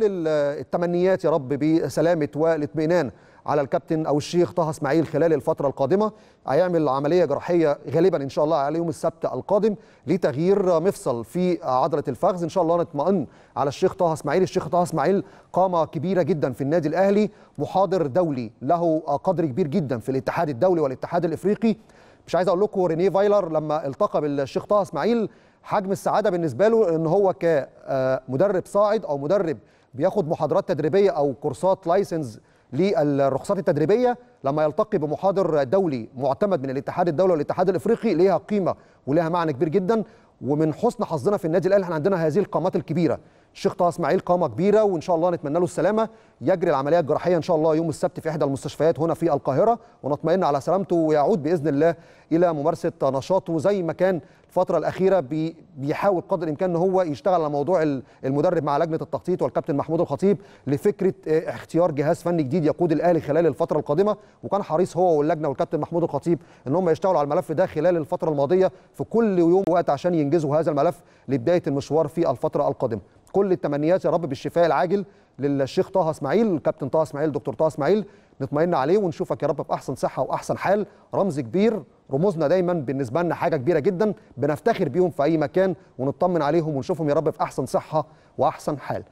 كل التمنيات يا رب بسلامه والاطمئنان على الكابتن او الشيخ طه اسماعيل خلال الفتره القادمه هيعمل عمليه جراحيه غالبا ان شاء الله على يوم السبت القادم لتغيير مفصل في عضله الفخذ ان شاء الله نطمئن على الشيخ طه اسماعيل الشيخ طه اسماعيل قامه كبيره جدا في النادي الاهلي محاضر دولي له قدر كبير جدا في الاتحاد الدولي والاتحاد الافريقي مش عايز اقول لكم رينيه فايلر لما التقى بالشيخ طه اسماعيل حجم السعاده بالنسبه له ان هو كمدرب صاعد او مدرب بياخد محاضرات تدريبيه او كورسات لايسنس للرخصات التدريبيه لما يلتقي بمحاضر دولي معتمد من الاتحاد الدولي والاتحاد الافريقي ليها قيمه ولها معنى كبير جدا ومن حسن حظنا في النادي الاهلي احنا عندنا هذه القامات الكبيره الشيخ طه اسماعيل قامه كبيره وان شاء الله نتمنى له السلامه يجري العمليه الجراحيه ان شاء الله يوم السبت في احدى المستشفيات هنا في القاهره ونطمئن على سلامته ويعود باذن الله الى ممارسه نشاطه زي ما كان الفتره الاخيره بيحاول قدر الامكان ان هو يشتغل على موضوع المدرب مع لجنه التخطيط والكابتن محمود الخطيب لفكره آه، اختيار جهاز فني جديد يقود الاهلي خلال الفتره القادمه وكان حريص هو واللجنه والكابتن محمود الخطيب ان هم يشتغلوا على الملف ده خلال الفتره الماضيه في كل يوم وقت عشان ينجزوا هذا الملف لبدايه المشوار في الفتره القادمه كل التمنيات يا رب بالشفاء العاجل للشيخ طه اسماعيل كابتن طه اسماعيل دكتور طه اسماعيل نطمئن عليه ونشوفك يا رب باحسن صحه واحسن حال رمز كبير رموزنا دايما بالنسبه لنا حاجه كبيره جدا بنفتخر بيهم في اي مكان ونطمن عليهم ونشوفهم يا رب في احسن صحه واحسن حال